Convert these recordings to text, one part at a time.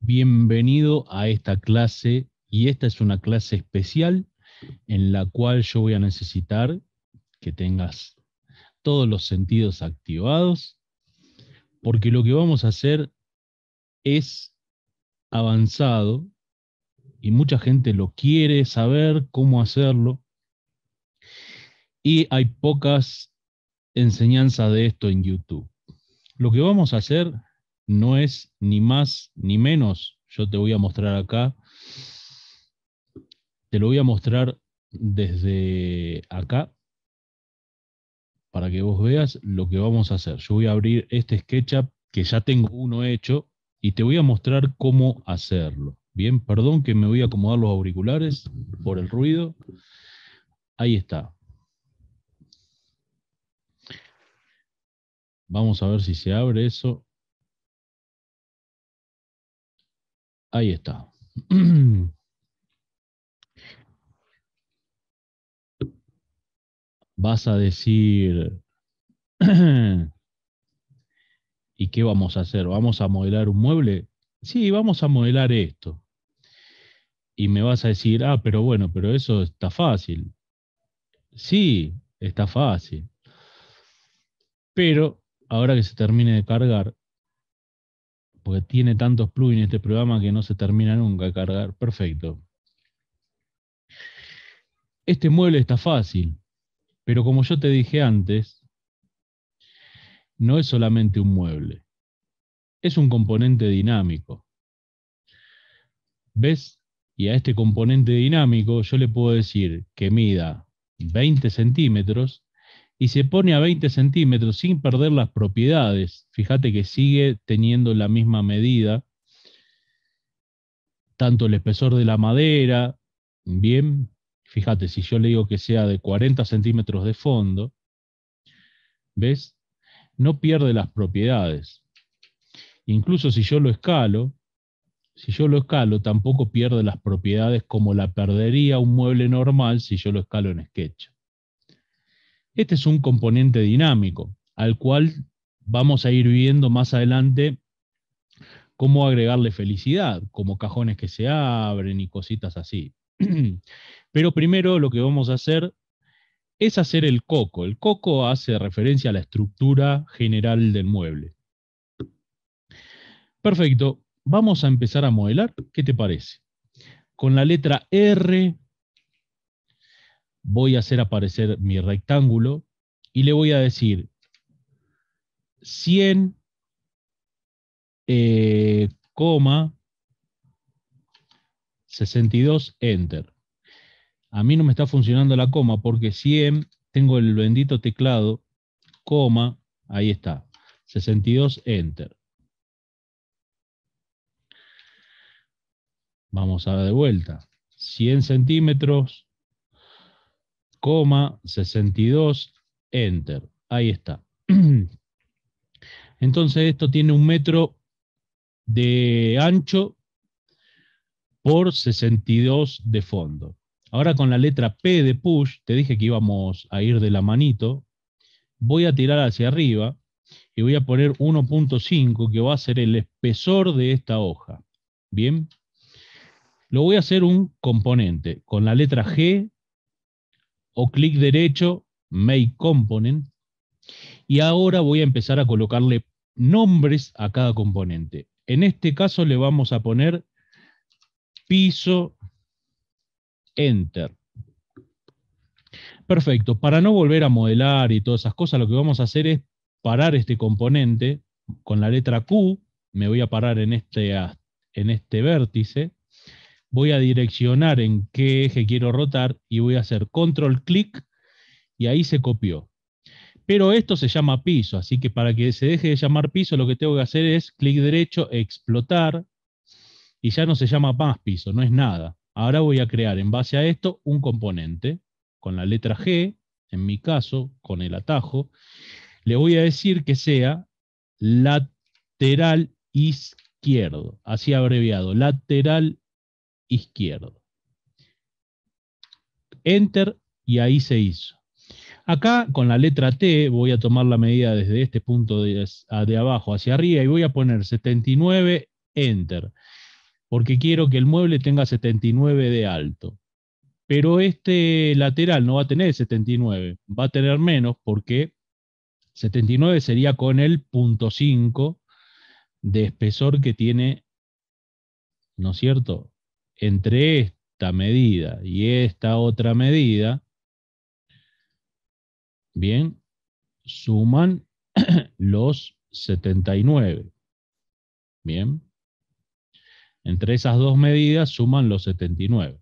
Bienvenido a esta clase y esta es una clase especial en la cual yo voy a necesitar que tengas todos los sentidos activados porque lo que vamos a hacer es avanzado y mucha gente lo quiere saber cómo hacerlo y hay pocas enseñanzas de esto en YouTube. Lo que vamos a hacer no es ni más ni menos. Yo te voy a mostrar acá. Te lo voy a mostrar desde acá para que vos veas lo que vamos a hacer. Yo voy a abrir este SketchUp que ya tengo uno hecho y te voy a mostrar cómo hacerlo. Bien, perdón que me voy a acomodar los auriculares por el ruido. Ahí está. Vamos a ver si se abre eso. Ahí está. Vas a decir, ¿y qué vamos a hacer? ¿Vamos a modelar un mueble? Sí, vamos a modelar esto. Y me vas a decir, ah, pero bueno, pero eso está fácil. Sí, está fácil. Pero ahora que se termine de cargar, porque tiene tantos plugins este programa que no se termina nunca de cargar. Perfecto. Este mueble está fácil, pero como yo te dije antes, no es solamente un mueble, es un componente dinámico. ¿Ves? Y a este componente dinámico yo le puedo decir que mida 20 centímetros y se pone a 20 centímetros sin perder las propiedades. Fíjate que sigue teniendo la misma medida, tanto el espesor de la madera, bien, fíjate, si yo le digo que sea de 40 centímetros de fondo, ¿ves? No pierde las propiedades. Incluso si yo lo escalo, si yo lo escalo, tampoco pierde las propiedades como la perdería un mueble normal si yo lo escalo en sketch. Este es un componente dinámico al cual vamos a ir viendo más adelante cómo agregarle felicidad, como cajones que se abren y cositas así. Pero primero lo que vamos a hacer es hacer el coco. El coco hace referencia a la estructura general del mueble. Perfecto, vamos a empezar a modelar. ¿Qué te parece? Con la letra R voy a hacer aparecer mi rectángulo y le voy a decir 100, eh, coma 62, enter. A mí no me está funcionando la coma porque 100, tengo el bendito teclado, coma, ahí está, 62, enter. Vamos a dar de vuelta. 100 centímetros, coma 62, enter. Ahí está. Entonces esto tiene un metro de ancho por 62 de fondo. Ahora con la letra P de push, te dije que íbamos a ir de la manito, voy a tirar hacia arriba y voy a poner 1.5 que va a ser el espesor de esta hoja. Bien. Lo voy a hacer un componente. Con la letra G o clic derecho, Make Component, y ahora voy a empezar a colocarle nombres a cada componente. En este caso le vamos a poner piso, enter. Perfecto, para no volver a modelar y todas esas cosas, lo que vamos a hacer es parar este componente con la letra Q, me voy a parar en este, en este vértice, voy a direccionar en qué eje quiero rotar y voy a hacer control clic y ahí se copió. Pero esto se llama piso, así que para que se deje de llamar piso, lo que tengo que hacer es clic derecho, explotar, y ya no se llama más piso, no es nada. Ahora voy a crear en base a esto un componente con la letra G, en mi caso, con el atajo. Le voy a decir que sea lateral izquierdo, así abreviado, lateral izquierdo. Enter y ahí se hizo. Acá con la letra T voy a tomar la medida desde este punto de, abajo hacia arriba y voy a poner 79, Enter, porque quiero que el mueble tenga 79 de alto. Pero este lateral no va a tener 79, va a tener menos porque 79 sería con el punto 5 de espesor que tiene, ¿no es cierto? entre esta medida y esta otra medida, bien, suman los 79. Bien. Entre esas dos medidas suman los 79.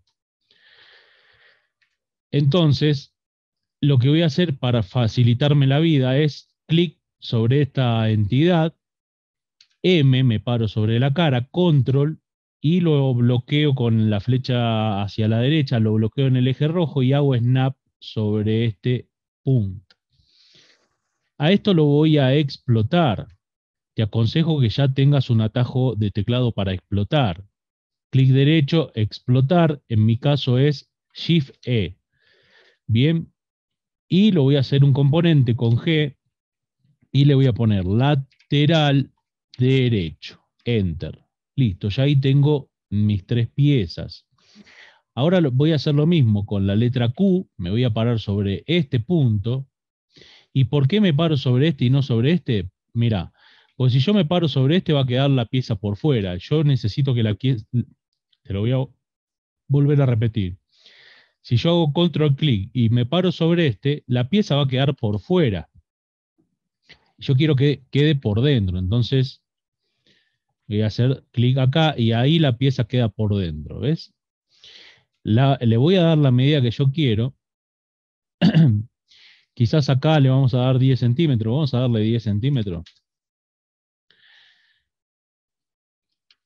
Entonces, lo que voy a hacer para facilitarme la vida es clic sobre esta entidad, M, me paro sobre la cara, control, y lo bloqueo con la flecha hacia la derecha, lo bloqueo en el eje rojo y hago snap sobre este punto. A esto lo voy a explotar. Te aconsejo que ya tengas un atajo de teclado para explotar. Clic derecho, explotar, en mi caso es Shift E. Bien, y lo voy a hacer un componente con G y le voy a poner lateral derecho, Enter. Listo, ya ahí tengo mis tres piezas. Ahora voy a hacer lo mismo con la letra Q, me voy a parar sobre este punto. ¿Y por qué me paro sobre este y no sobre este? Mirá, pues si yo me paro sobre este va a quedar la pieza por fuera. Yo necesito que la pieza... Te lo voy a volver a repetir. Si yo hago control clic y me paro sobre este, la pieza va a quedar por fuera. Yo quiero que quede por dentro. Entonces voy a hacer clic acá y ahí la pieza queda por dentro, ¿ves? le voy a dar la medida que yo quiero. Quizás acá le vamos a dar 10 centímetros. Vamos a darle 10 centímetros.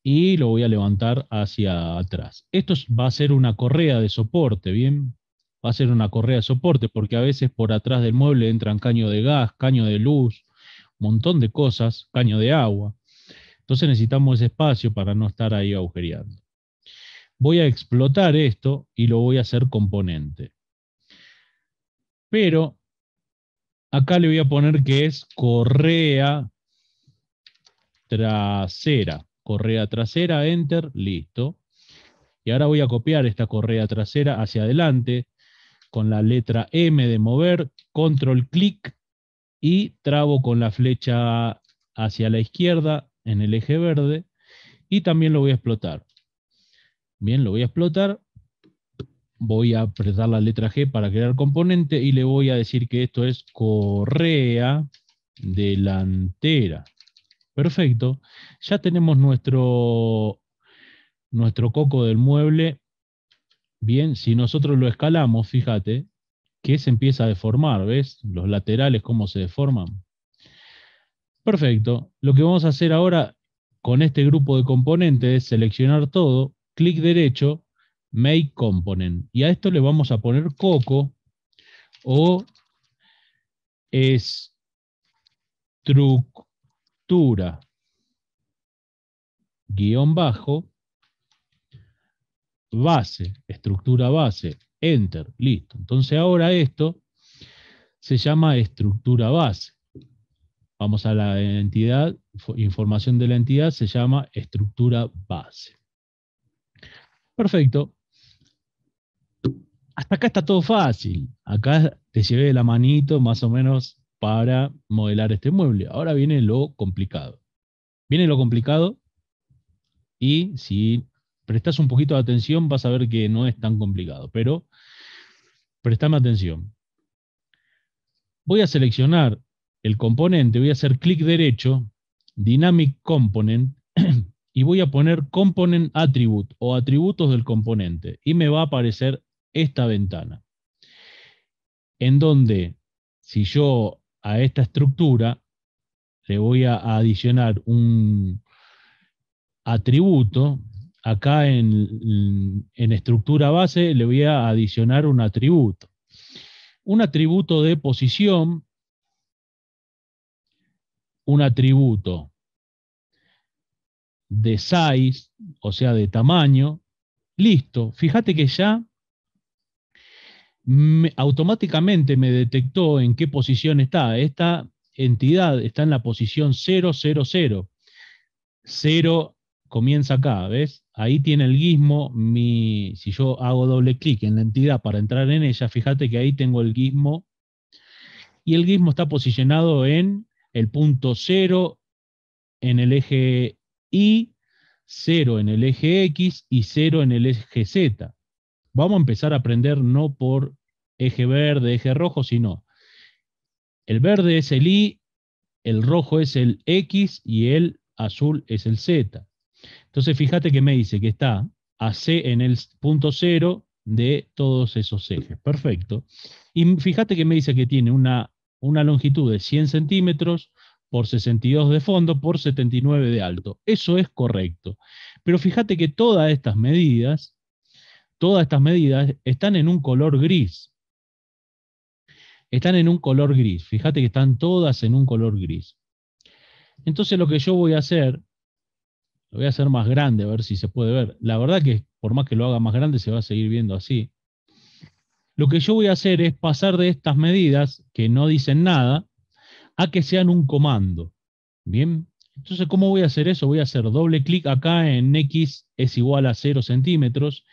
Y lo voy a levantar hacia atrás. Esto va a ser una correa de soporte, ¿bien? Va a ser una correa de soporte porque a veces por atrás del mueble entran caño de gas, caño de luz, un montón de cosas, caño de agua. Entonces necesitamos ese espacio para no estar ahí agujereando. Voy a explotar esto y lo voy a hacer componente. Pero acá le voy a poner que es correa trasera. Correa trasera, enter, listo. Y ahora voy a copiar esta correa trasera hacia adelante con la letra M de mover, control clic y trabo con la flecha hacia la izquierda, en el eje verde y también lo voy a explotar. Bien, lo voy a explotar. Voy a apretar la letra G para crear componente y le voy a decir que esto es correa delantera. Perfecto. Ya tenemos nuestro, nuestro coco del mueble. Bien, si nosotros lo escalamos, fíjate, que se empieza a deformar, ¿ves? Los laterales cómo se deforman. Perfecto. Lo que vamos a hacer ahora con este grupo de componentes es seleccionar todo, clic derecho, Make Component. Y a esto le vamos a poner Coco o estructura guión bajo base, estructura base, enter, listo. Entonces ahora esto se llama estructura base. Vamos a la entidad, información de la entidad se llama estructura base. Perfecto. Hasta acá está todo fácil. Acá te llevé la manito más o menos para modelar este mueble. Ahora viene lo complicado. Viene lo complicado y si prestas un poquito de atención vas a ver que no es tan complicado, pero prestame atención. Voy a seleccionar el componente, voy a hacer clic derecho, Dynamic Component, y voy a poner Component Attribute o atributos del componente, y me va a aparecer esta ventana, en donde si yo a esta estructura le voy a adicionar un atributo, acá en, en estructura base le voy a adicionar un atributo. Un atributo de posición un atributo de size, o sea, de tamaño, listo, fíjate que ya automáticamente me detectó en qué posición está. Esta entidad está en la posición 000. 0 comienza acá, ¿ves? Ahí tiene el gizmo, si yo hago doble clic en la entidad para entrar en ella, fíjate que ahí tengo el gizmo y el gizmo está posicionado en el punto 0 en el eje Y, 0 en el eje X y 0 en el eje Z. Vamos a empezar a aprender no por eje verde, eje rojo, sino el verde es el Y, el rojo es el X y el azul es el Z. Entonces fíjate que me dice que está AC en el punto 0 de todos esos ejes. Perfecto. Y fíjate que me dice que tiene una una longitud de 100 centímetros por 62 de fondo por 79 de alto. Eso es correcto. Pero fíjate que todas estas medidas, todas estas medidas están en un color gris. Están en un color gris. Fíjate que están todas en un color gris. Entonces lo que yo voy a hacer, lo voy a hacer más grande, a ver si se puede ver. La verdad que por más que lo haga más grande, se va a seguir viendo así. Lo que yo voy a hacer es pasar de estas medidas, que no dicen nada, a que sean un comando. Bien, entonces, ¿cómo voy a hacer eso? Voy a hacer doble clic acá en X es igual a 0 centímetros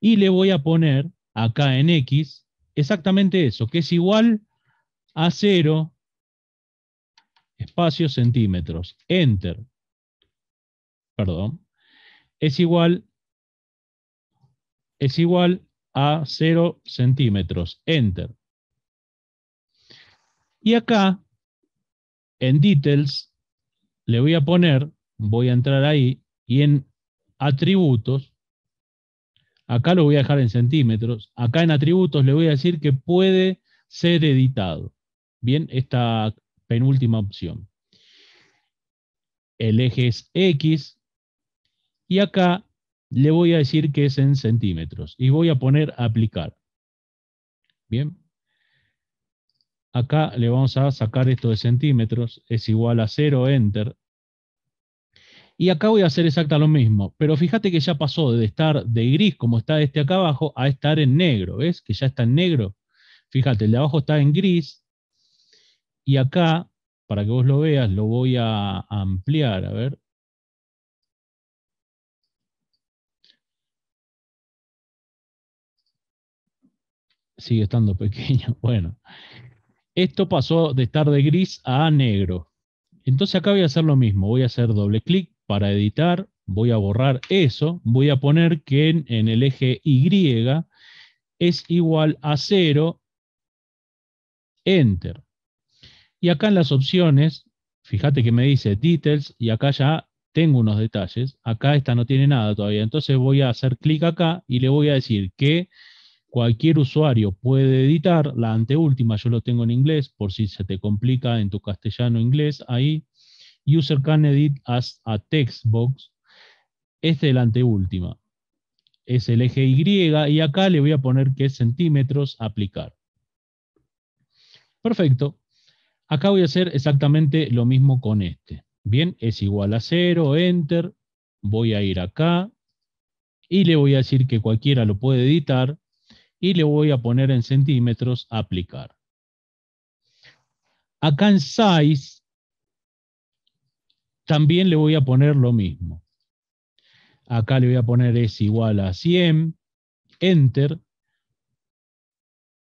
y le voy a poner acá en X exactamente eso, que es igual a 0 espacios centímetros. Enter. Perdón. Es igual, es igual a 0 centímetros. Enter. Y acá, en Details, le voy a poner, voy a entrar ahí, y en atributos, acá lo voy a dejar en centímetros, acá en atributos le voy a decir que puede ser editado. Bien, esta penúltima opción. El eje es X, y acá le voy a decir que es en centímetros y voy a poner aplicar. Bien. Acá le vamos a sacar esto de centímetros, es igual a 0, enter. Y acá voy a hacer exactamente lo mismo, pero fíjate que ya pasó de estar de gris, como está este acá abajo, a estar en negro, ¿ves? Que ya está en negro. Fíjate, el de abajo está en gris, y acá, para que vos lo veas, lo voy a ampliar, a ver, sigue estando pequeño. Bueno, esto pasó de estar de gris a negro. Entonces acá voy a hacer lo mismo. Voy a hacer doble clic para editar. Voy a borrar eso. Voy a poner que en, el eje Y es igual a cero. Enter. Y acá en las opciones, fíjate que me dice details y acá ya tengo unos detalles. Acá esta no tiene nada todavía. Entonces voy a hacer clic acá y le voy a decir que cualquier usuario puede editar, la anteúltima yo lo tengo en inglés, por si se te complica en tu castellano inglés, ahí, user can edit as a text box, este es la anteúltima, es el eje Y, y acá le voy a poner que es centímetros aplicar. Perfecto. Acá voy a hacer exactamente lo mismo con este. Bien, es igual a cero. Enter, voy a ir acá, y le voy a decir que cualquiera lo puede editar, y le voy a poner en centímetros aplicar. Acá en size también le voy a poner lo mismo. Acá le voy a poner es igual a 100, enter,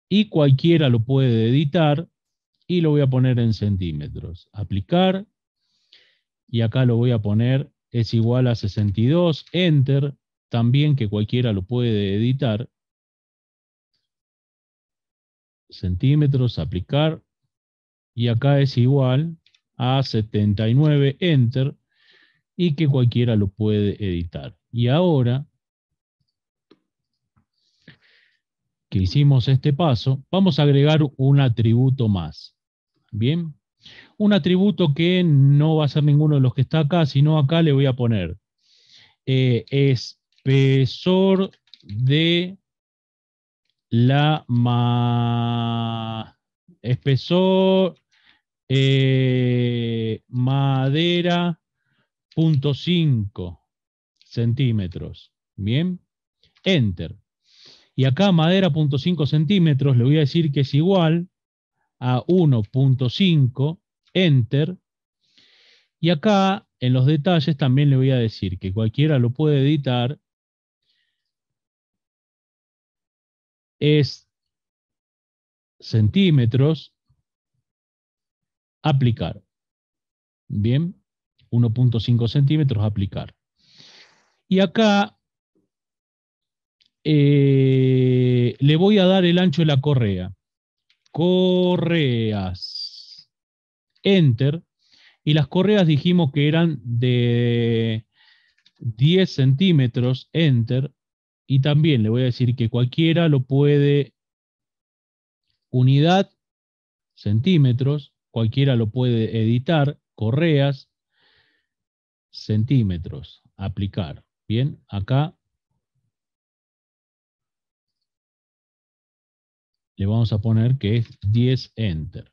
y cualquiera lo puede editar y lo voy a poner en centímetros. Aplicar, y acá lo voy a poner es igual a 62, enter, también que cualquiera lo puede editar centímetros, aplicar. Y acá es igual a 79, enter, y que cualquiera lo puede editar. Y ahora que hicimos este paso, vamos a agregar un atributo más. Bien, un atributo que no va a ser ninguno de los que está acá, sino acá le voy a poner eh, espesor de la ma... Eh, madera punto .5 centímetros. Bien, enter. Y acá madera punto .5 centímetros le voy a decir que es igual a 1.5, enter. Y acá en los detalles también le voy a decir que cualquiera lo puede editar es centímetros, aplicar. Bien, 1.5 centímetros, aplicar. Y acá eh, le voy a dar el ancho de la correa. Correas. Enter. Y las correas dijimos que eran de 10 centímetros. Enter. Y también le voy a decir que cualquiera lo puede unidad, centímetros, cualquiera lo puede editar, correas, centímetros, aplicar. Bien, acá le vamos a poner que es 10 enter.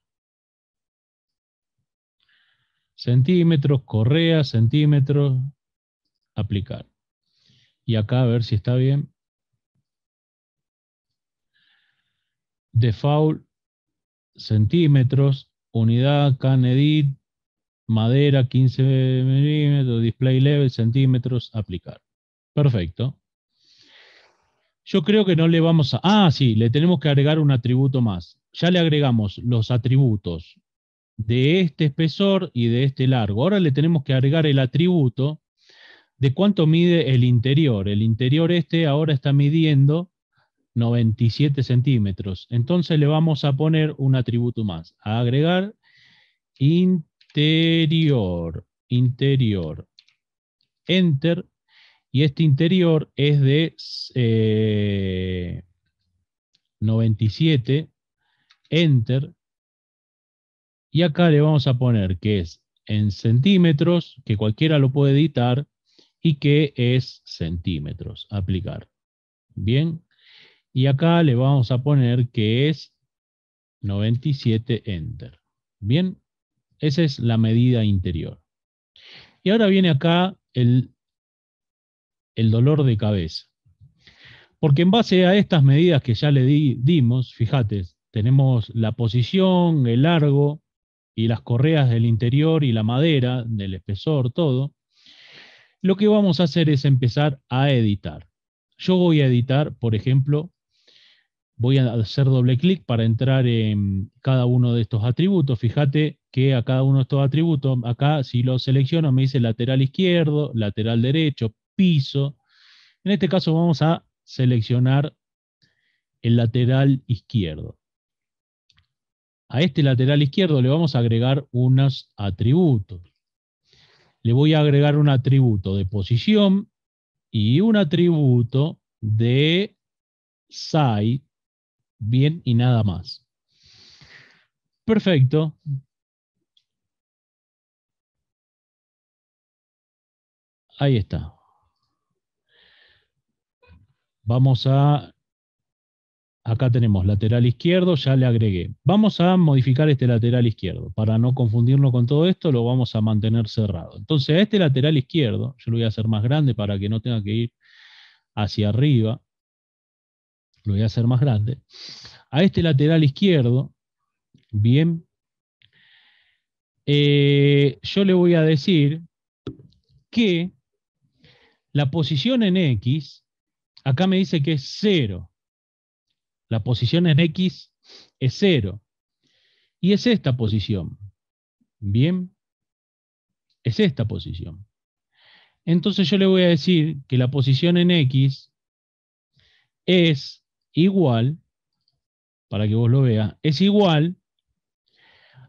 Centímetros, correas, centímetros, aplicar. Y acá a ver si está bien. Default, centímetros, unidad, can edit, madera 15 milímetros, display level, centímetros, aplicar. Perfecto. Yo creo que no le vamos a... Ah, sí, le tenemos que agregar un atributo más. Ya le agregamos los atributos de este espesor y de este largo. Ahora le tenemos que agregar el atributo de cuánto mide el interior. El interior este ahora está midiendo 97 centímetros. Entonces le vamos a poner un atributo más. A agregar interior, interior, enter. Y este interior es de 97, eh, enter. Y acá le vamos a poner que es en centímetros, que cualquiera lo puede editar, y que es centímetros. Aplicar. Bien. Y acá le vamos a poner que es 97 enter. Bien. Esa es la medida interior. Y ahora viene acá el, el dolor de cabeza. Porque en base a estas medidas que ya le di, dimos, fíjate, tenemos la posición, el largo y las correas del interior y la madera, del espesor, todo. Lo que vamos a hacer es empezar a editar. Yo voy a editar, por ejemplo, voy a hacer doble clic para entrar en cada uno de estos atributos. Fíjate que a cada uno de estos atributos, acá si lo selecciono me dice lateral izquierdo, lateral derecho, piso. En este caso vamos a seleccionar el lateral izquierdo. A este lateral izquierdo le vamos a agregar unos atributos le voy a agregar un atributo de posición y un atributo de site, bien y nada más. Perfecto. Ahí está. Vamos a Acá tenemos lateral izquierdo, ya le agregué. Vamos a modificar este lateral izquierdo. Para no confundirnos con todo esto, lo vamos a mantener cerrado. Entonces, a este lateral izquierdo, yo lo voy a hacer más grande para que no tenga que ir hacia arriba. Lo voy a hacer más grande. A este lateral izquierdo, bien, eh, yo le voy a decir que la posición en X, acá me dice que es cero. La posición en X es cero, Y es esta posición. Bien. Es esta posición. Entonces yo le voy a decir que la posición en X es igual, para que vos lo veas, es igual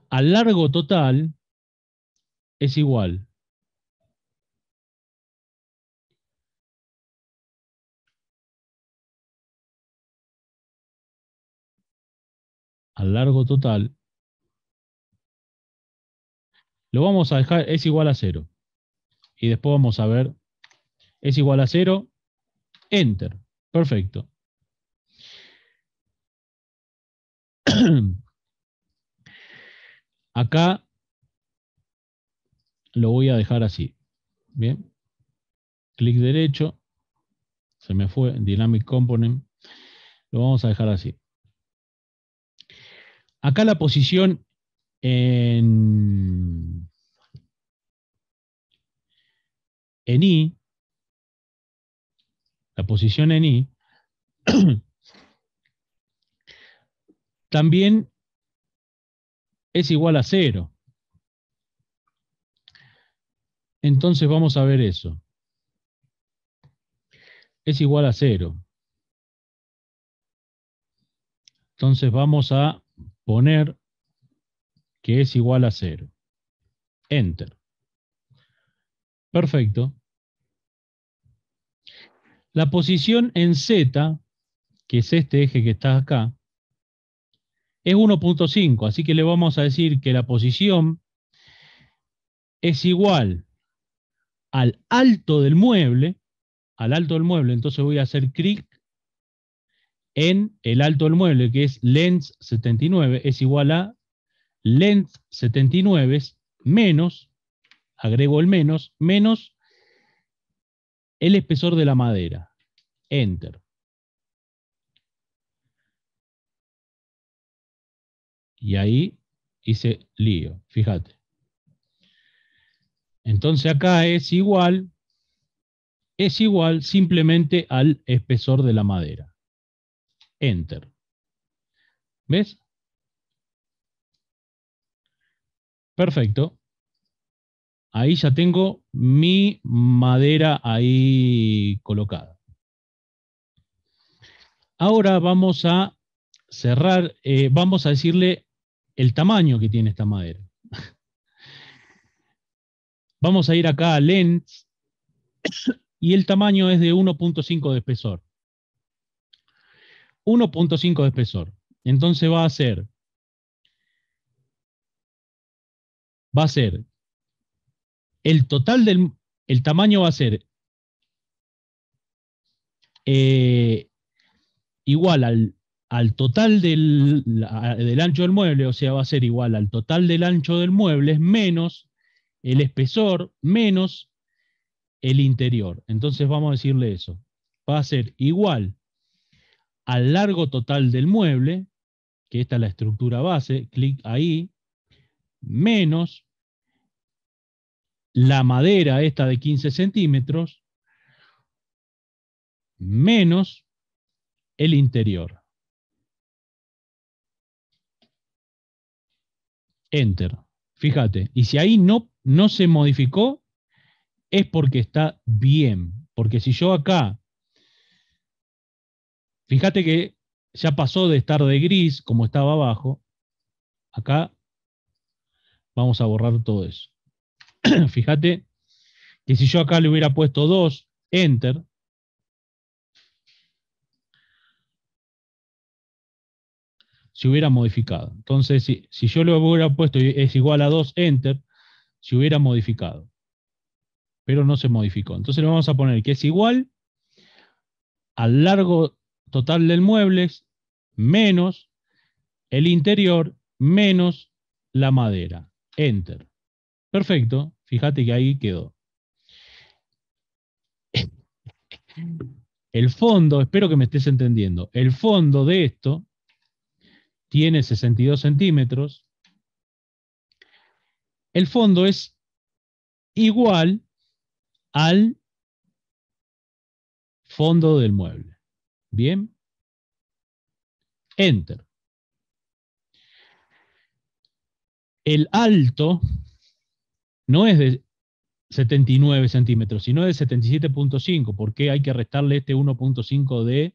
al largo total, es igual largo total, lo vamos a dejar, es igual a cero Y después vamos a ver, es igual a cero, enter. Perfecto. Acá lo voy a dejar así. Bien. Clic derecho. Se me fue. Dynamic Component. Lo vamos a dejar así. Acá la posición en, I, la posición en I, también es igual a cero. Entonces vamos a ver eso. Es igual a cero. Entonces vamos a poner que es igual a 0. Enter. Perfecto. La posición en Z, que es este eje que está acá, es 1.5, así que le vamos a decir que la posición es igual al alto del mueble, al alto del mueble, entonces voy a hacer clic en el alto del mueble, que es length 79, es igual a length 79 menos, agrego el menos, menos el espesor de la madera. Enter. Y ahí hice lío, fíjate. Entonces acá es igual, es igual simplemente al espesor de la madera. Enter. ¿Ves? Perfecto. Ahí ya tengo mi madera ahí colocada. Ahora vamos a cerrar, eh, vamos a decirle el tamaño que tiene esta madera. vamos a ir acá a Lens y el tamaño es de 1.5 de espesor. 1.5 de espesor. Entonces va a ser, va a ser, el total del, el tamaño va a ser eh, igual al, al total del, del, ancho del mueble, o sea, va a ser igual al total del ancho del mueble menos el espesor menos el interior. Entonces vamos a decirle eso. Va a ser igual al largo total del mueble, que esta es la estructura base, clic ahí, menos la madera esta de 15 centímetros, menos el interior. Enter. Fíjate, y si ahí no, no se modificó, es porque está bien. Porque si yo acá Fíjate que ya pasó de estar de gris, como estaba abajo. Acá vamos a borrar todo eso. Fíjate que si yo acá le hubiera puesto 2, enter. Se hubiera modificado. Entonces, si, yo le hubiera puesto es igual a 2, enter, se hubiera modificado. Pero no se modificó. Entonces le vamos a poner que es igual al largo total del muebles menos el interior menos la madera. Enter. Perfecto. Fíjate que ahí quedó. El fondo, espero que me estés entendiendo, el fondo de esto tiene 62 centímetros. El fondo es igual al fondo del mueble. Bien. Enter. El alto no es de 79 centímetros, sino de 77.5, porque hay que restarle este 1.5 de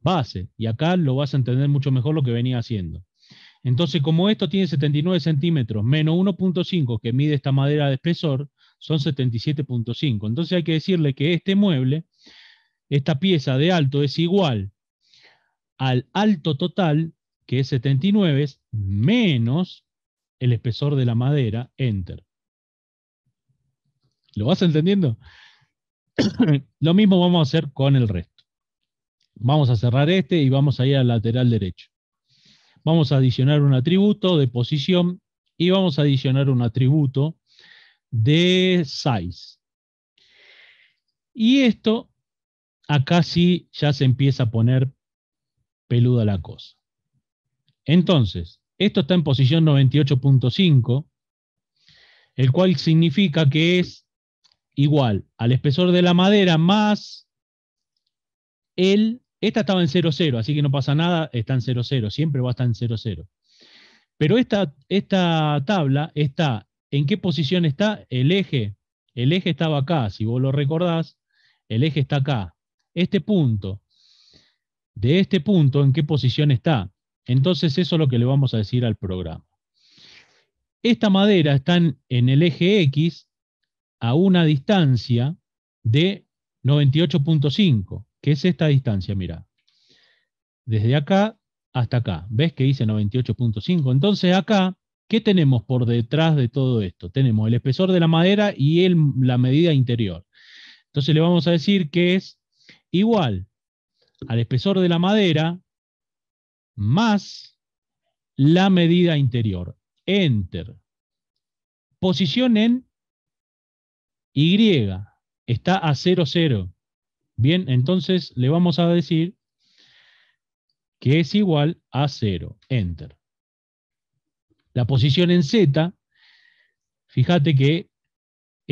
base. Y acá lo vas a entender mucho mejor lo que venía haciendo. Entonces, como esto tiene 79 centímetros menos 1.5 que mide esta madera de espesor, son 77.5. Entonces hay que decirle que este mueble esta pieza de alto es igual al alto total, que es 79, menos el espesor de la madera, enter. ¿Lo vas entendiendo? Lo mismo vamos a hacer con el resto. Vamos a cerrar este y vamos a ir al lateral derecho. Vamos a adicionar un atributo de posición y vamos a adicionar un atributo de size. Y esto acá sí ya se empieza a poner peluda la cosa. Entonces, esto está en posición 98.5, el cual significa que es igual al espesor de la madera más el... Esta estaba en 0,0, así que no pasa nada, está en 0,0, siempre va a estar en 0,0. Pero esta, esta tabla está, ¿en qué posición está el eje? El eje estaba acá, si vos lo recordás, el eje está acá este punto, de este punto, en qué posición está. Entonces eso es lo que le vamos a decir al programa. Esta madera está en, el eje X a una distancia de 98.5, que es esta distancia, mira. Desde acá hasta acá. ¿Ves que dice 98.5? Entonces acá, ¿qué tenemos por detrás de todo esto? Tenemos el espesor de la madera y el, la medida interior. Entonces le vamos a decir que es igual al espesor de la madera más la medida interior. Enter. Posición en Y. Está a 0, 0. Bien, entonces le vamos a decir que es igual a 0. Enter. La posición en Z, fíjate que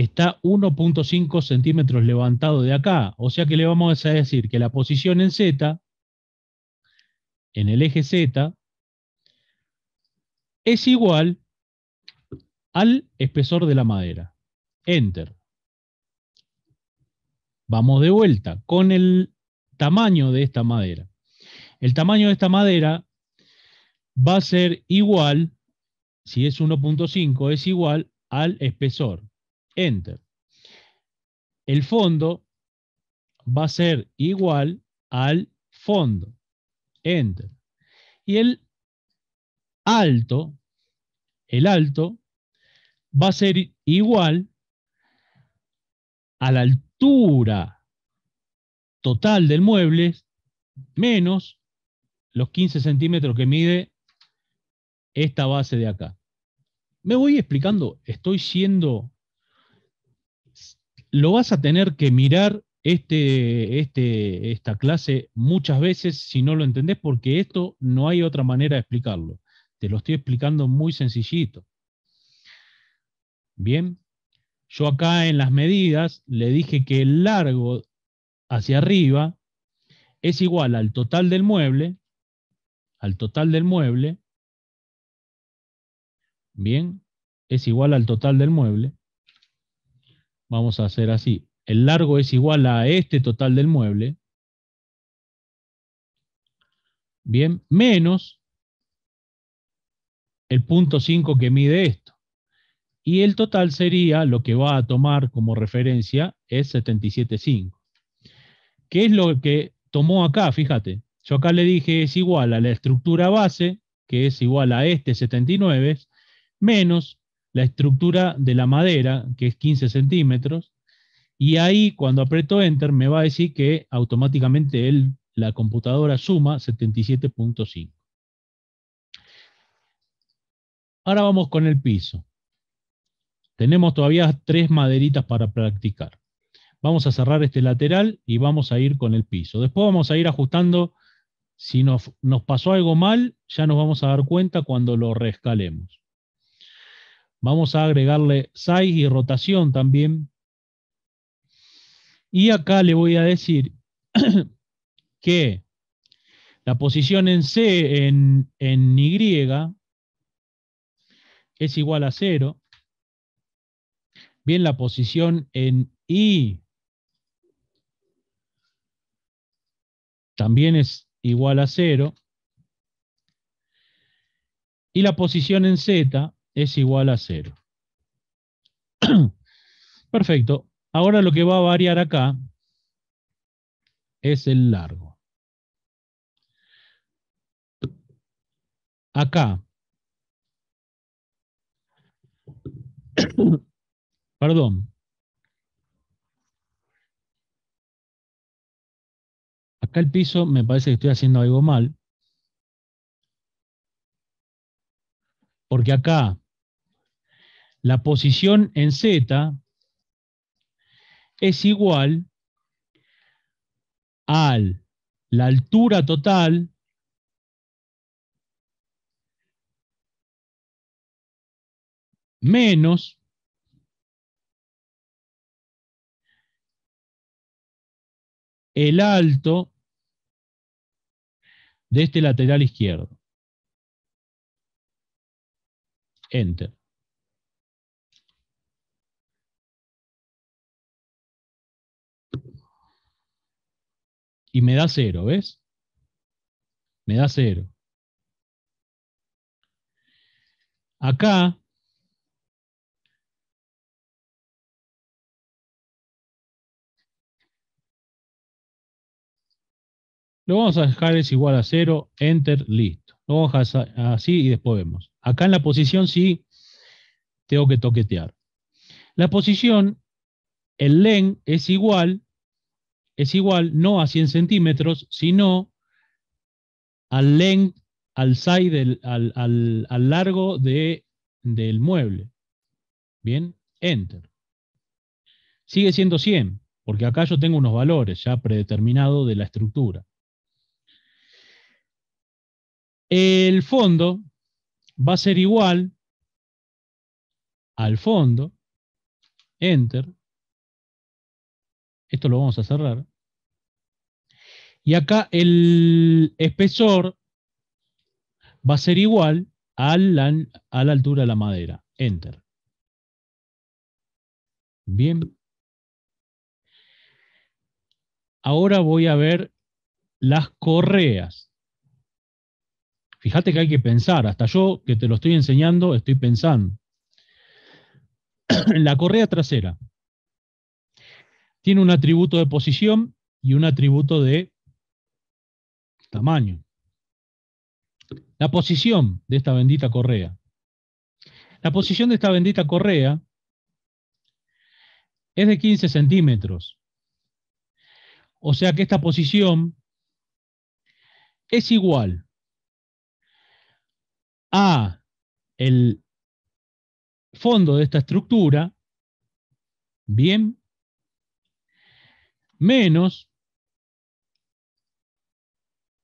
está 1.5 centímetros levantado de acá. O sea que le vamos a decir que la posición en Z, en el eje Z, es igual al espesor de la madera. Enter. Vamos de vuelta con el tamaño de esta madera. El tamaño de esta madera va a ser igual, si es 1.5, es igual al espesor. Enter. El fondo va a ser igual al fondo. Enter. Y el alto, el alto, va a ser igual a la altura total del mueble menos los 15 centímetros que mide esta base de acá. Me voy explicando, estoy siendo lo vas a tener que mirar este, este, esta clase muchas veces si no lo entendés, porque esto no hay otra manera de explicarlo. Te lo estoy explicando muy sencillito. Bien, yo acá en las medidas le dije que el largo hacia arriba es igual al total del mueble, al total del mueble, bien, es igual al total del mueble, vamos a hacer así. El largo es igual a este total del mueble. Bien, menos el punto 5 que mide esto. Y el total sería, lo que va a tomar como referencia, es 77.5. ¿Qué es lo que tomó acá? Fíjate, yo acá le dije es igual a la estructura base, que es igual a este 79, menos la estructura de la madera, que es 15 centímetros, y ahí cuando aprieto Enter me va a decir que automáticamente la computadora suma 77.5. Ahora vamos con el piso. Tenemos todavía tres maderitas para practicar. Vamos a cerrar este lateral y vamos a ir con el piso. Después vamos a ir ajustando. Si nos, nos pasó algo mal, ya nos vamos a dar cuenta cuando lo rescalemos. Vamos a agregarle size y rotación también. Y acá le voy a decir que la posición en C, en, en Y, es igual a cero. Bien, la posición en I. también es igual a cero. Y la posición en Z es igual a cero. Perfecto. Ahora lo que va a variar acá es el largo. Acá. Perdón. Acá el piso me parece que estoy haciendo algo mal. porque acá la posición en Z es igual a la altura total menos el alto de este lateral izquierdo. Enter. Y me da cero, ¿ves? Me da cero. Acá Lo vamos a dejar es igual a cero, enter, listo. Lo vamos a dejar así y después vemos. Acá en la posición sí tengo que toquetear. La posición, el len es igual, es igual no a 100 centímetros, sino al len, al side, al, largo de, del mueble. Bien, enter. Sigue siendo 100, porque acá yo tengo unos valores ya predeterminados de la estructura. El fondo, va a ser igual al fondo, enter, esto lo vamos a cerrar, y acá el espesor va a ser igual a la, a la altura de la madera, enter. Bien. Ahora voy a ver las correas. Fíjate que hay que pensar, hasta yo que te lo estoy enseñando, estoy pensando. la correa trasera tiene un atributo de posición y un atributo de tamaño. La posición de esta bendita correa. La posición de esta bendita correa es de 15 centímetros. O sea que esta posición es igual a el fondo de esta estructura, bien, menos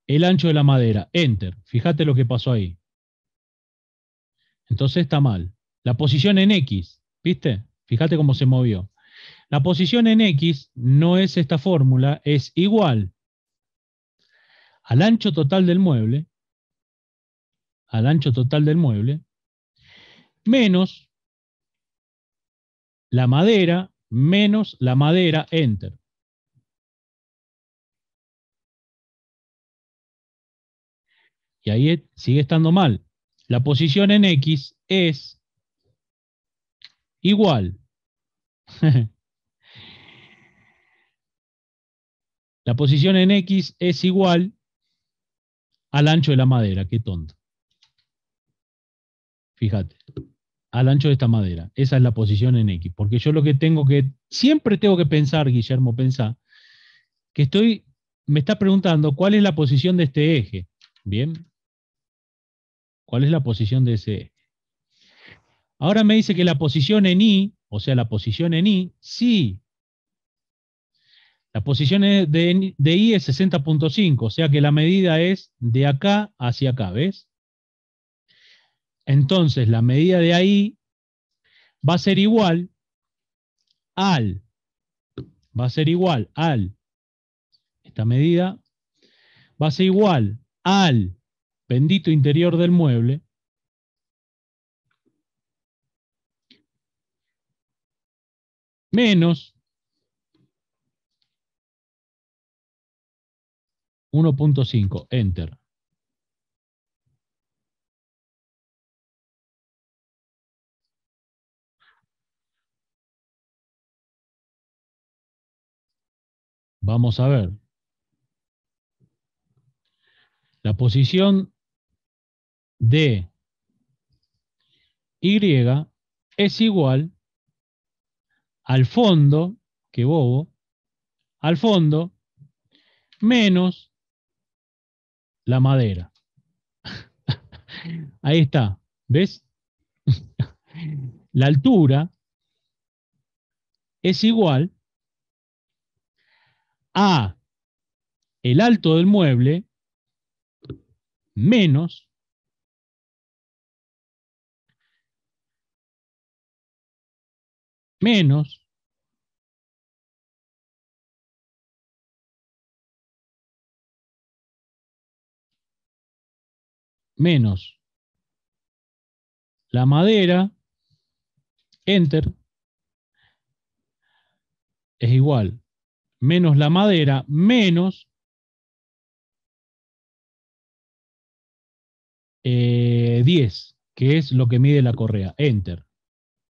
el ancho de la madera, enter. Fíjate lo que pasó ahí. Entonces está mal. La posición en X, ¿viste? Fíjate cómo se movió. La posición en X no es esta fórmula, es igual al ancho total del mueble al ancho total del mueble, menos la madera, menos la madera, enter. Y ahí sigue estando mal. La posición en X es igual. la posición en X es igual al ancho de la madera. Qué tonta. Fíjate, al ancho de esta madera. Esa es la posición en X. Porque yo lo que tengo que, siempre tengo que pensar, Guillermo, pensar, que estoy, me está preguntando cuál es la posición de este eje. Bien. ¿Cuál es la posición de ese eje? Ahora me dice que la posición en Y, o sea, la posición en Y, sí. La posición de, de Y es 60.5, o sea que la medida es de acá hacia acá, ¿ves? Entonces, la medida de ahí va a ser igual al, va a ser igual al, esta medida va a ser igual al bendito interior del mueble, menos 1.5, enter. Vamos a ver. La posición de Y es igual al fondo, que bobo, al fondo, menos la madera. Ahí está, ¿ves? la altura es igual a el alto del mueble menos menos menos la madera, enter, es igual menos la madera, menos 10, eh, que es lo que mide la correa. Enter.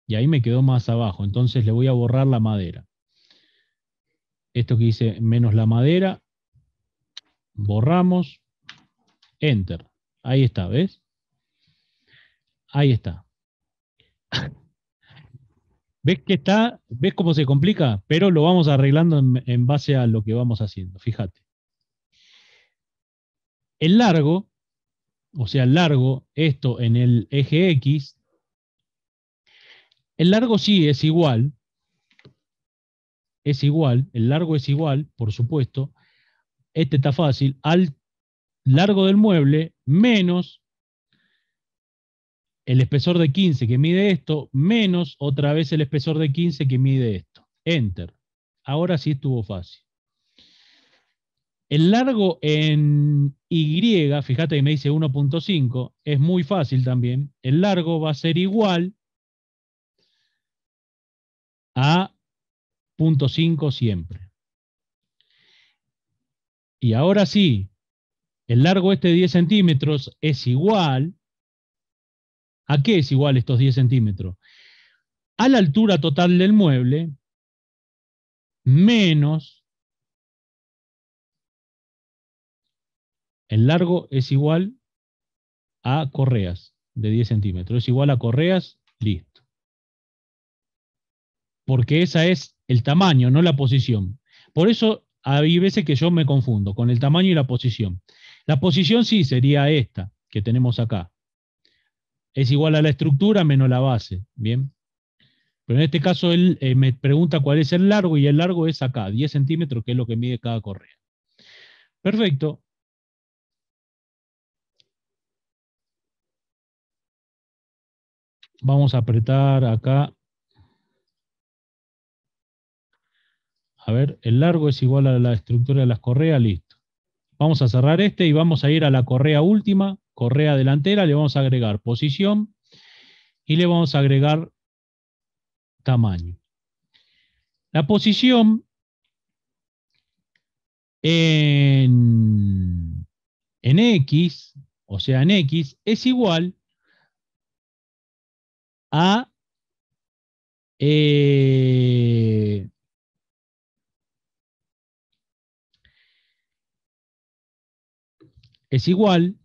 Y ahí me quedó más abajo. Entonces le voy a borrar la madera. Esto que dice menos la madera. Borramos. Enter. Ahí está, ¿ves? Ahí está. ¿Ves que está? ¿Ves cómo se complica? Pero lo vamos arreglando en, base a lo que vamos haciendo, fíjate. El largo, o sea, el largo, esto en el eje X, el largo sí es igual, es igual, el largo es igual, por supuesto, este está fácil, al largo del mueble menos el espesor de 15 que mide esto, menos otra vez el espesor de 15 que mide esto. Enter. Ahora sí estuvo fácil. El largo en Y, fíjate que me dice 1.5, es muy fácil también. El largo va a ser igual a 0.5 siempre. Y ahora sí, el largo este de 10 centímetros es igual ¿A qué es igual estos 10 centímetros? A la altura total del mueble, menos el largo es igual a correas de 10 centímetros. Es igual a correas, listo. Porque esa es el tamaño, no la posición. Por eso hay veces que yo me confundo con el tamaño y la posición. La posición sí sería esta que tenemos acá es igual a la estructura menos la base, ¿bien? Pero en este caso él eh, me pregunta cuál es el largo y el largo es acá, 10 centímetros, que es lo que mide cada correa. Perfecto. Vamos a apretar acá. A ver, el largo es igual a la estructura de las correas, listo. Vamos a cerrar este y vamos a ir a la correa última, correa delantera, le vamos a agregar posición y le vamos a agregar tamaño. La posición en, en X, o sea, en X, es igual a eh, es igual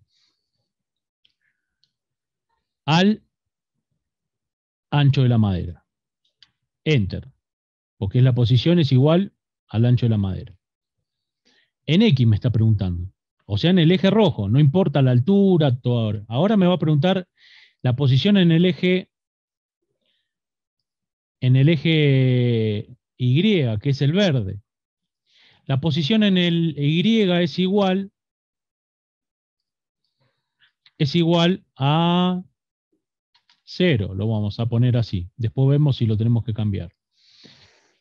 al ancho de la madera. Enter, porque la posición es igual al ancho de la madera. En X me está preguntando, o sea, en el eje rojo, no importa la altura, todo ahora. ahora me va a preguntar la posición en el eje en el eje Y, que es el verde. La posición en el Y es igual es igual a Cero, lo vamos a poner así. Después vemos si lo tenemos que cambiar.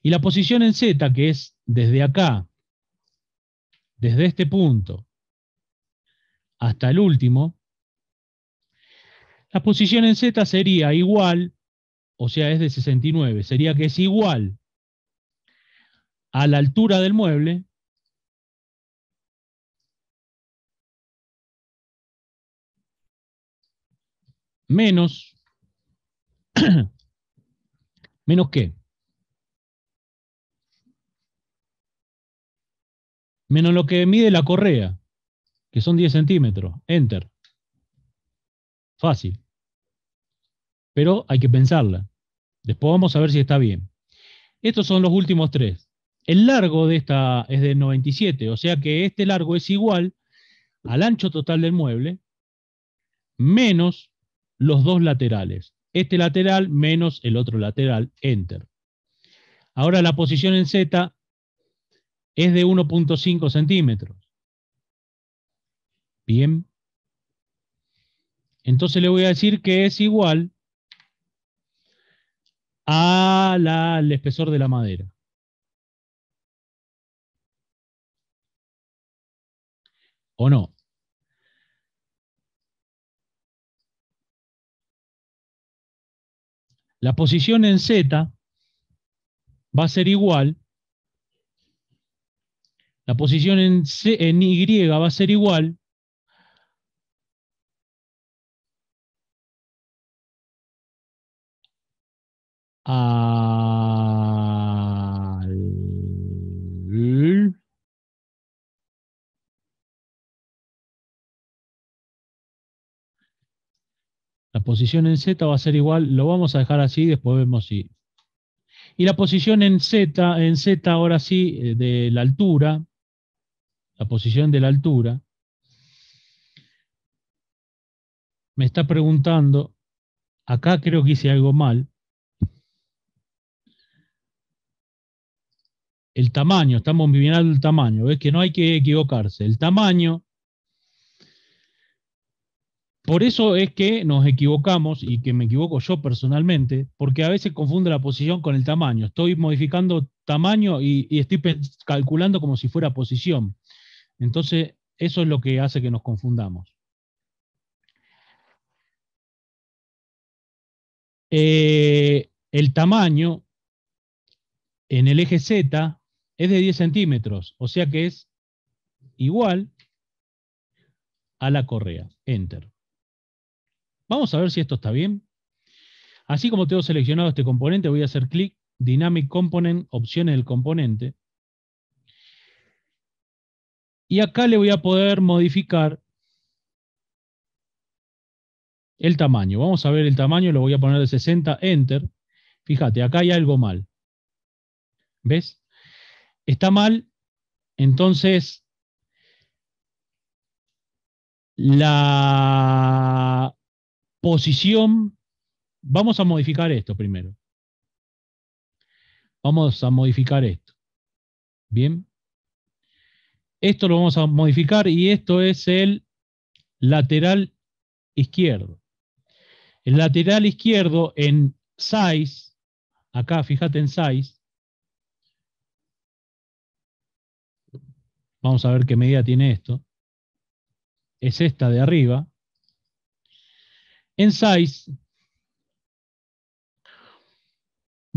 Y la posición en Z, que es desde acá, desde este punto hasta el último, la posición en Z sería igual, o sea, es de 69, sería que es igual a la altura del mueble menos menos qué. Menos lo que mide la correa, que son 10 centímetros. Enter. Fácil. Pero hay que pensarla. Después vamos a ver si está bien. Estos son los últimos tres. El largo de esta es de 97, o sea que este largo es igual al ancho total del mueble menos los dos laterales este lateral menos el otro lateral, enter. Ahora la posición en Z es de 1.5 centímetros. Bien. Entonces le voy a decir que es igual al espesor de la madera. ¿O no? La posición en Z va a ser igual. La posición en, C, Y va a ser igual a posición en Z va a ser igual, lo vamos a dejar así, después vemos si... Y la posición en Z, en Z ahora sí, eh, de la altura, la posición de la altura, me está preguntando, acá creo que hice algo mal, el tamaño, estamos viviendo el tamaño, ves que no hay que equivocarse, el tamaño por eso es que nos equivocamos y que me equivoco yo personalmente, porque a veces confundo la posición con el tamaño. Estoy modificando tamaño y, estoy calculando como si fuera posición. Entonces, eso es lo que hace que nos confundamos. Eh, el tamaño en el eje Z es de 10 centímetros, o sea que es igual a la correa. Enter. Vamos a ver si esto está bien. Así como tengo seleccionado este componente, voy a hacer clic, Dynamic Component, opciones del componente. Y acá le voy a poder modificar el tamaño. Vamos a ver el tamaño, lo voy a poner de 60, Enter. Fíjate, acá hay algo mal. ¿Ves? Está mal, entonces la posición, vamos a modificar esto primero. Vamos a modificar esto. Bien. Esto lo vamos a modificar y esto es el lateral izquierdo. El lateral izquierdo en size, acá fíjate en size, vamos a ver qué medida tiene esto, es esta de arriba, en size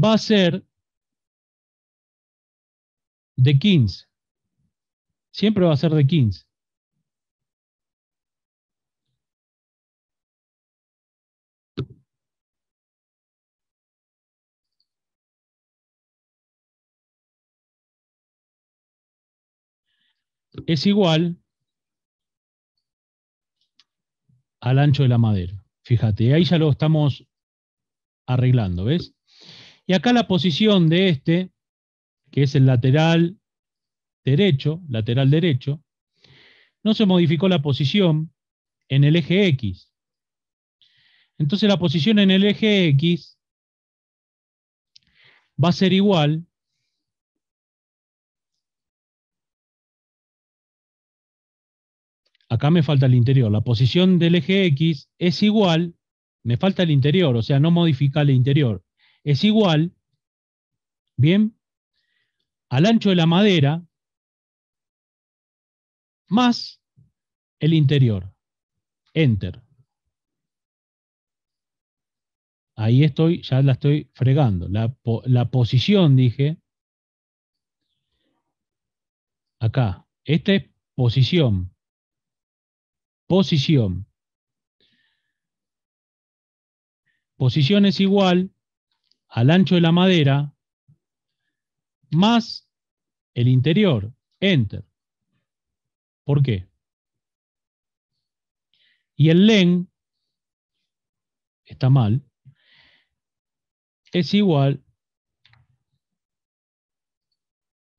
va a ser de 15. Siempre va a ser de 15. es igual al ancho de la madera. Fíjate, ahí ya lo estamos arreglando, ¿ves? Y acá la posición de este, que es el lateral derecho, lateral derecho, no se modificó la posición en el eje X. Entonces la posición en el eje X va a ser igual acá me falta el interior. La posición del eje X es igual, me falta el interior, o sea, no modifica el interior. Es igual, bien, al ancho de la madera más el interior. Enter. Ahí estoy, ya la estoy fregando. La, la posición, dije, acá. Esta es posición posición. Posición es igual al ancho de la madera más el interior, enter. ¿Por qué? Y el len está mal, es igual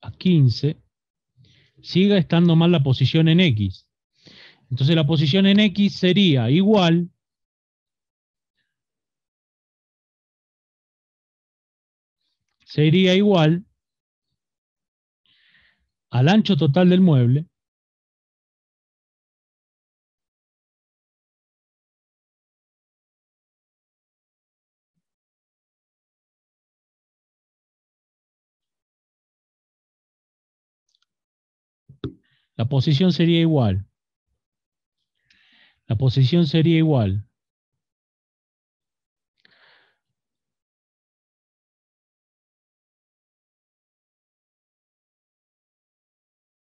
a 15, siga estando mal la posición en X. Entonces la posición en X sería igual sería igual al ancho total del mueble La posición sería igual la posición sería igual.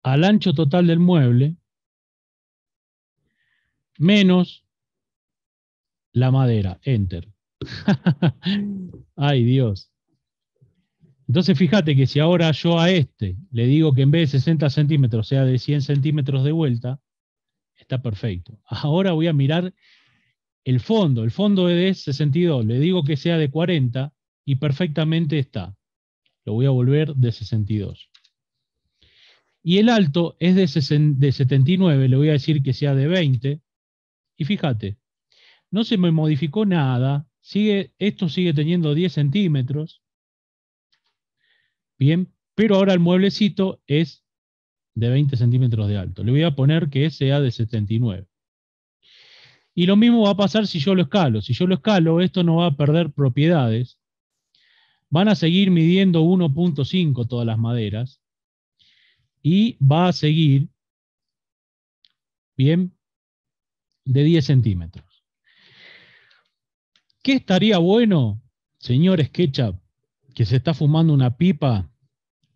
al ancho total del mueble menos la madera, enter. Ay Dios. Entonces fíjate que si ahora yo a este le digo que en vez de 60 centímetros sea de 100 centímetros de vuelta, Está perfecto. Ahora voy a mirar el fondo. El fondo es de 62. Le digo que sea de 40 y perfectamente está. Lo voy a volver de 62. Y el alto es de, 79. Le voy a decir que sea de 20. Y fíjate, no se me modificó nada. Sigue, esto sigue teniendo 10 centímetros. Bien, pero ahora el mueblecito es de 20 centímetros de alto. Le voy a poner que sea de 79. Y lo mismo va a pasar si yo lo escalo. Si yo lo escalo, esto no va a perder propiedades. Van a seguir midiendo 1.5 todas las maderas. Y va a seguir, bien, de 10 centímetros. ¿Qué estaría bueno, señores Ketchup, que se está fumando una pipa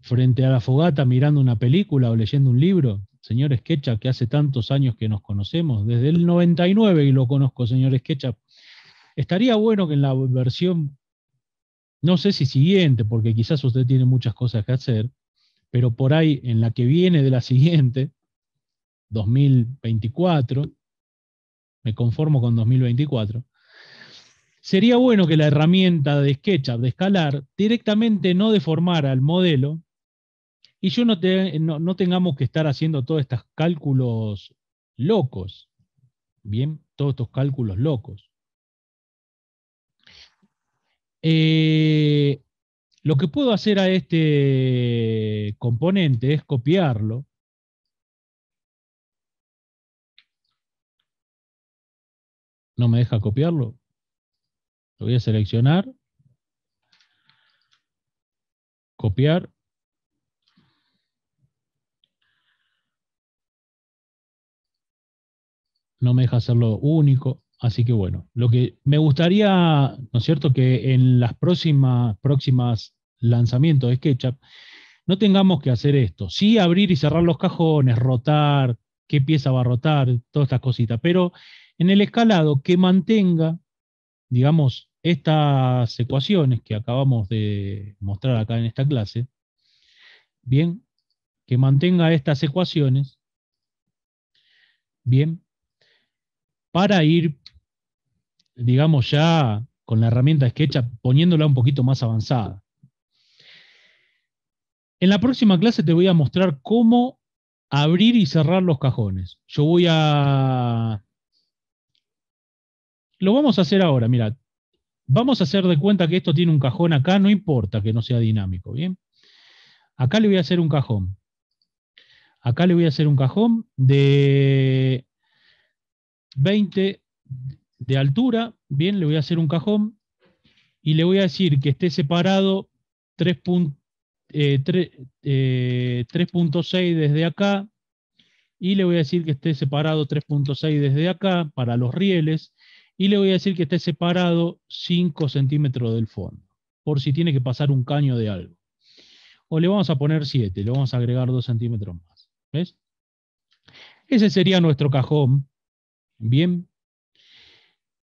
frente a la fogata mirando una película o leyendo un libro. Señor Sketchup, que hace tantos años que nos conocemos, desde el 99 y lo conozco, señor Sketchup. Estaría bueno que en la versión, no sé si siguiente, porque quizás usted tiene muchas cosas que hacer, pero por ahí en la que viene de la siguiente, 2024, me conformo con 2024, sería bueno que la herramienta de SketchUp, de escalar, directamente no deformara el modelo, y yo no, tengamos que estar haciendo todos estos cálculos locos. Bien, todos estos cálculos locos. Eh, lo que puedo hacer a este componente es copiarlo. No me deja copiarlo. Lo voy a seleccionar. Copiar. no me deja hacerlo único. Así que bueno, lo que me gustaría, ¿no es cierto?, que en las próximas, próximas lanzamientos de SketchUp no tengamos que hacer esto. Sí, abrir y cerrar los cajones, rotar, qué pieza va a rotar, todas estas cositas, pero en el escalado que mantenga, digamos, estas ecuaciones que acabamos de mostrar acá en esta clase, bien, que mantenga estas ecuaciones, bien, para ir, digamos, ya con la herramienta SketchUp, poniéndola un poquito más avanzada. En la próxima clase te voy a mostrar cómo abrir y cerrar los cajones. Yo voy a... Lo vamos a hacer ahora, mira. Vamos a hacer de cuenta que esto tiene un cajón acá, no importa que no sea dinámico, ¿bien? Acá le voy a hacer un cajón. Acá le voy a hacer un cajón de 20 de altura, bien, le voy a hacer un cajón y le voy a decir que esté separado 3.6 eh, eh, desde acá y le voy a decir que esté separado 3.6 desde acá para los rieles y le voy a decir que esté separado 5 centímetros del fondo por si tiene que pasar un caño de algo. O le vamos a poner 7, le vamos a agregar 2 centímetros más. ¿Ves? Ese sería nuestro cajón Bien.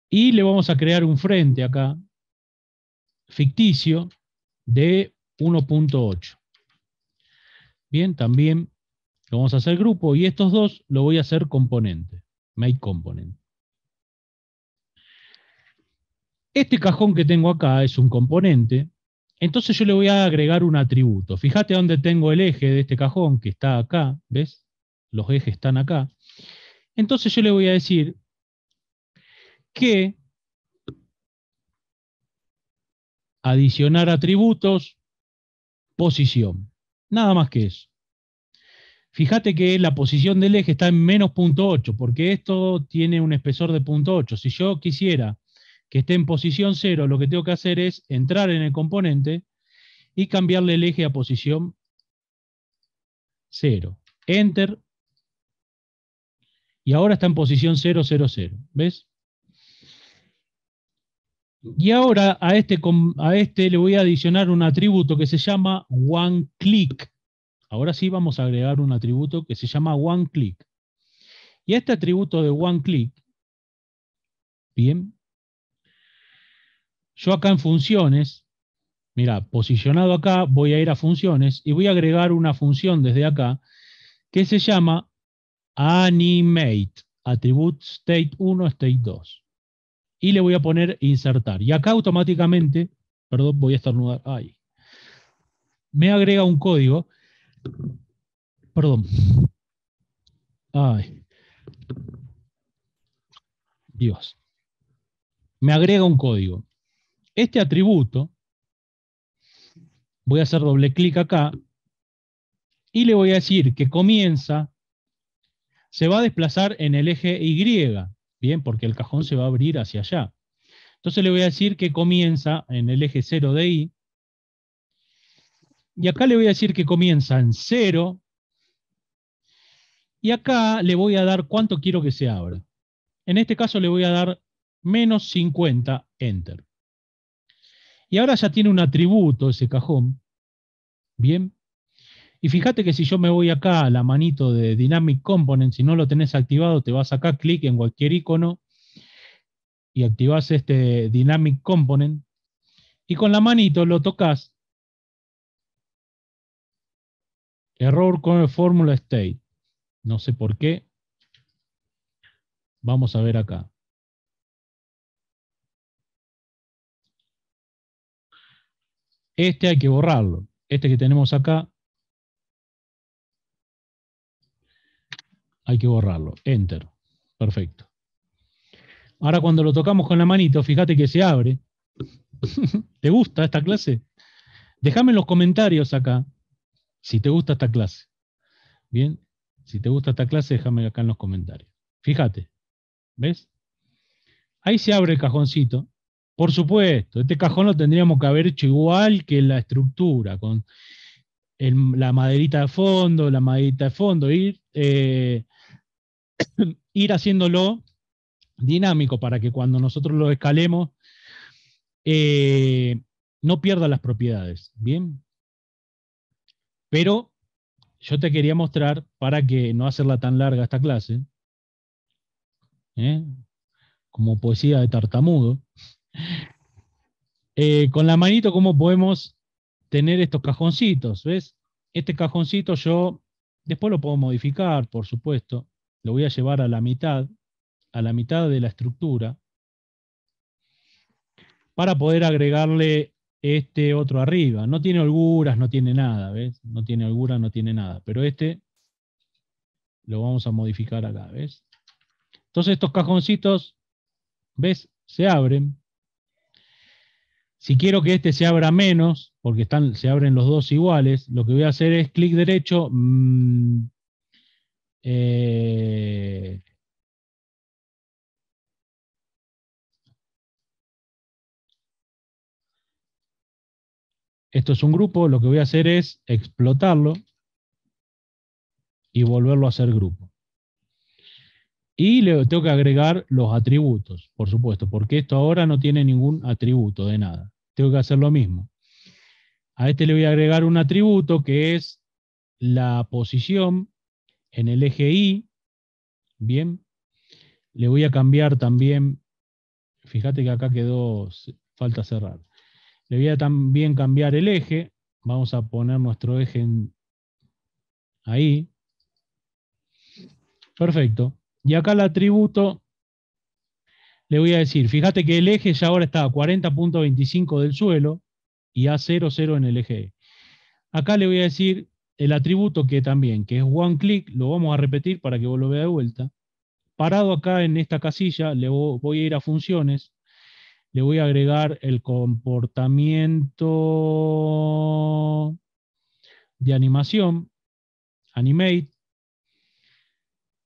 Y le vamos a crear un frente acá, ficticio, de 1.8. Bien, también lo vamos a hacer grupo y estos dos lo voy a hacer componente, make component. Este cajón que tengo acá es un componente, entonces yo le voy a agregar un atributo. Fíjate dónde tengo el eje de este cajón, que está acá, ¿ves? Los ejes están acá. Entonces yo le voy a decir que adicionar atributos, posición. Nada más que eso. Fíjate que la posición del eje está en menos 8, porque esto tiene un espesor de 8. Si yo quisiera que esté en posición 0, lo que tengo que hacer es entrar en el componente y cambiarle el eje a posición 0. Enter, y ahora está en posición 0, ¿Ves? Y ahora a este, a este le voy a adicionar un atributo que se llama one click. Ahora sí vamos a agregar un atributo que se llama one click. Y este atributo de one click, bien, yo acá en funciones, mira, posicionado acá, voy a ir a funciones y voy a agregar una función desde acá que se llama Animate. Attribute state 1, state 2. Y le voy a poner insertar. Y acá automáticamente, perdón, voy a estornudar. Ahí. Me agrega un código. Perdón. Ay. Dios. Me agrega un código. Este atributo, voy a hacer doble clic acá y le voy a decir que comienza se va a desplazar en el eje Y, bien, porque el cajón se va a abrir hacia allá. Entonces le voy a decir que comienza en el eje 0 de Y, y acá le voy a decir que comienza en 0, y acá le voy a dar cuánto quiero que se abra. En este caso le voy a dar menos 50, enter. Y ahora ya tiene un atributo ese cajón, bien, y fíjate que si yo me voy acá a la manito de Dynamic Component, si no lo tenés activado, te vas acá, clic en cualquier icono y activas este Dynamic Component. Y con la manito lo tocas. Error con el Formula State. No sé por qué. Vamos a ver acá. Este hay que borrarlo. Este que tenemos acá hay que borrarlo. Enter. Perfecto. Ahora cuando lo tocamos con la manito, fíjate que se abre. ¿Te gusta esta clase? Déjame en los comentarios acá si te gusta esta clase. Bien, si te gusta esta clase, déjame acá en los comentarios. Fíjate, ¿ves? Ahí se abre el cajoncito. Por supuesto, este cajón lo tendríamos que haber hecho igual que la estructura, con la maderita de fondo, la maderita de fondo, ir eh, ir haciéndolo dinámico para que cuando nosotros lo escalemos eh, no pierda las propiedades, ¿bien? Pero yo te quería mostrar, para que no hacerla tan larga esta clase, ¿eh? como poesía de tartamudo, eh, con la manito cómo podemos tener estos cajoncitos, ¿ves? Este cajoncito yo, después lo puedo modificar, por supuesto, lo voy a llevar a la mitad, a la mitad de la estructura, para poder agregarle este otro arriba. No tiene holguras, no tiene nada, ¿ves? No tiene holguras, no tiene nada. Pero este lo vamos a modificar acá, ¿ves? Entonces estos cajoncitos, ¿ves? Se abren. Si quiero que este se abra menos, porque están, se abren los dos iguales, lo que voy a hacer es clic derecho, mm, eh, esto es un grupo, lo que voy a hacer es explotarlo y volverlo a ser grupo. Y le tengo que agregar los atributos, por supuesto, porque esto ahora no tiene ningún atributo de nada. Tengo que hacer lo mismo. A este le voy a agregar un atributo que es la posición en el eje Y, bien, le voy a cambiar también, fíjate que acá quedó, falta cerrar, le voy a también cambiar el eje, vamos a poner nuestro eje en, ahí, perfecto, y acá el atributo, le voy a decir, fíjate que el eje ya ahora está a 40.25 del suelo y a 00 en el eje e, Acá le voy a decir el atributo que también, que es one click, lo vamos a repetir para que vos lo veas de vuelta. Parado acá en esta casilla, le voy a ir a funciones, le voy a agregar el comportamiento de animación, animate,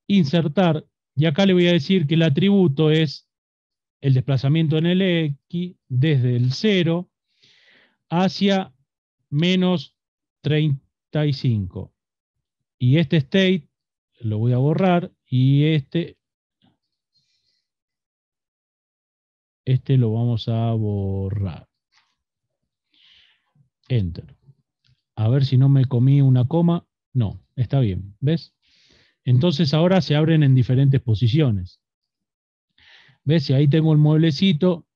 insertar, y acá le voy a decir que el atributo es el desplazamiento en el X desde el 0 hacia menos 30 y este state lo voy a borrar y este, este lo vamos a borrar. Enter. A ver si no me comí una coma. No, está bien, ¿ves? Entonces ahora se abren en diferentes posiciones. ¿Ves? Y ahí tengo el mueblecito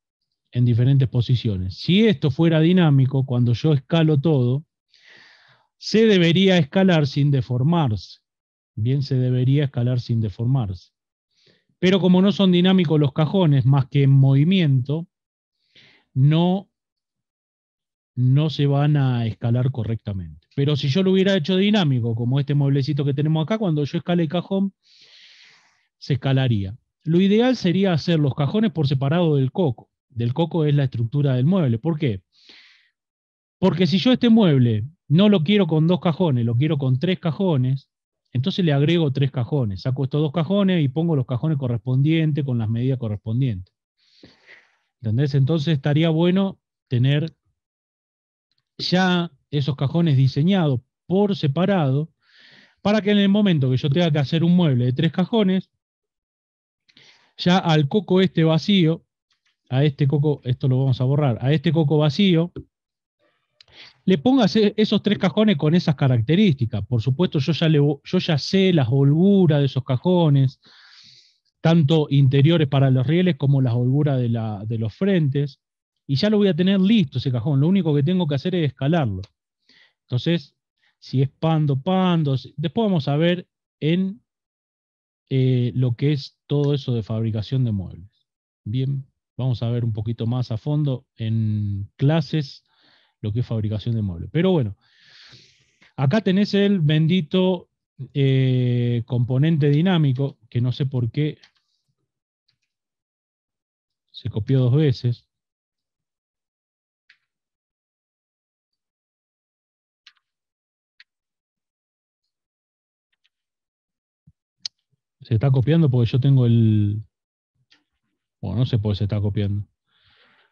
en diferentes posiciones. Si esto fuera dinámico, cuando yo escalo todo, se debería escalar sin deformarse. Bien, se debería escalar sin deformarse. Pero como no son dinámicos los cajones más que en movimiento, no, no se van a escalar correctamente. Pero si yo lo hubiera hecho dinámico, como este mueblecito que tenemos acá, cuando yo escale el cajón, se escalaría. Lo ideal sería hacer los cajones por separado del coco. Del coco es la estructura del mueble. ¿Por qué? Porque si yo este mueble no lo quiero con dos cajones, lo quiero con tres cajones, entonces le agrego tres cajones, saco estos dos cajones y pongo los cajones correspondientes con las medidas correspondientes. ¿Entendés? Entonces estaría bueno tener ya esos cajones diseñados por separado para que en el momento que yo tenga que hacer un mueble de tres cajones, ya al coco este vacío, a este coco, esto lo vamos a borrar, a este coco vacío, le pongas e, esos tres cajones con esas características. Por supuesto, yo ya, le, yo ya sé las holguras de esos cajones, tanto interiores para los rieles como las holguras de, de los frentes, y ya lo voy a tener listo ese cajón. Lo único que tengo que hacer es escalarlo. Entonces, si es pando, pando, después vamos a ver en eh, lo que es todo eso de fabricación de muebles. Bien, vamos a ver un poquito más a fondo en clases lo que es fabricación de muebles. Pero bueno, acá tenés el bendito eh, componente dinámico, que no sé por qué se copió dos veces. Se está copiando porque yo tengo el... Bueno, no sé por qué se está copiando.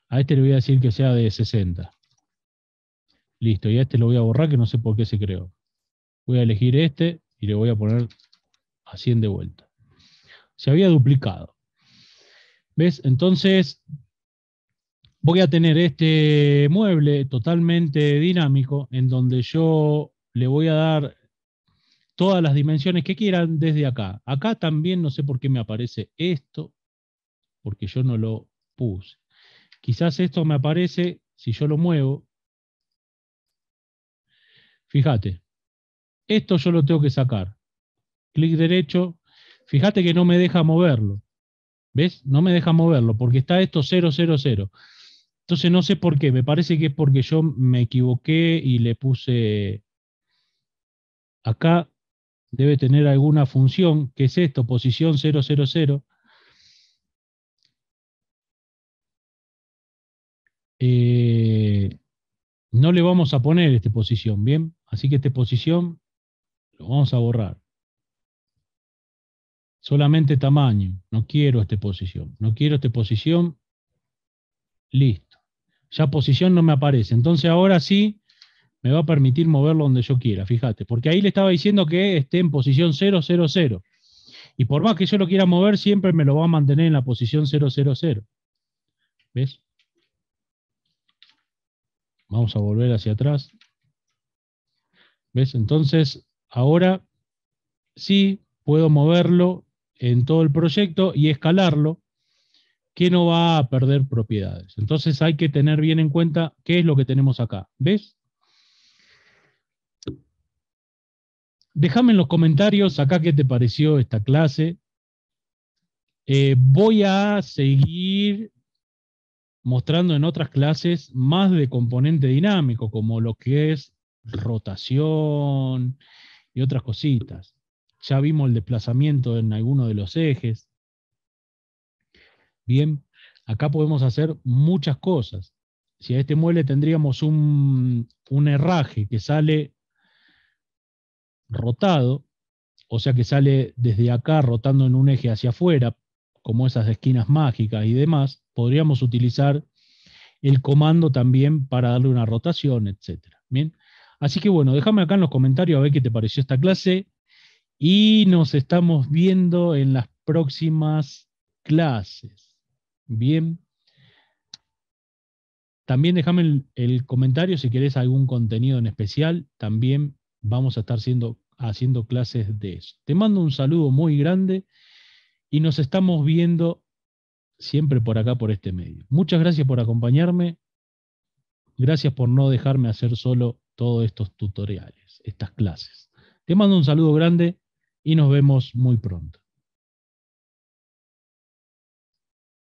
A este le voy a decir que sea de 60. Listo, y a este lo voy a borrar que no sé por qué se creó. Voy a elegir este y le voy a poner a 100 de vuelta. Se había duplicado. ¿Ves? Entonces, voy a tener este mueble totalmente dinámico en donde yo le voy a dar todas las dimensiones que quieran desde acá. Acá también no sé por qué me aparece esto, porque yo no lo puse. Quizás esto me aparece si yo lo muevo Fíjate, esto yo lo tengo que sacar. Clic derecho, fíjate que no me deja moverlo. ¿Ves? No me deja moverlo porque está esto 000. Entonces no sé por qué, me parece que es porque yo me equivoqué y le puse acá debe tener alguna función, que es esto, posición 000. Eh, no le vamos a poner esta posición, ¿bien? Así que esta posición lo vamos a borrar. Solamente tamaño. No quiero esta posición. No quiero esta posición. Listo. Ya posición no me aparece. Entonces ahora sí me va a permitir moverlo donde yo quiera, fíjate, porque ahí le estaba diciendo que esté en posición 000. Y por más que yo lo quiera mover, siempre me lo va a mantener en la posición 000. ¿Ves? Vamos a volver hacia atrás. ¿Ves? Entonces, ahora sí puedo moverlo en todo el proyecto y escalarlo, que no va a perder propiedades. Entonces hay que tener bien en cuenta qué es lo que tenemos acá. ¿Ves? Déjame en los comentarios acá qué te pareció esta clase. Eh, voy a seguir mostrando en otras clases más de componente dinámico, como lo que es rotación y otras cositas. Ya vimos el desplazamiento en alguno de los ejes. Bien, acá podemos hacer muchas cosas. Si a este mueble tendríamos un, un herraje que sale rotado, o sea que sale desde acá rotando en un eje hacia afuera, como esas esquinas mágicas y demás, podríamos utilizar el comando también para darle una rotación, etc. Bien, así que bueno, déjame acá en los comentarios a ver qué te pareció esta clase y nos estamos viendo en las próximas clases. Bien. También déjame el, comentario si querés algún contenido en especial. También vamos a estar haciendo clases de eso. Te mando un saludo muy grande y nos estamos viendo siempre por acá, por este medio. Muchas gracias por acompañarme. Gracias por no dejarme hacer solo todos estos tutoriales, estas clases. Te mando un saludo grande y nos vemos muy pronto.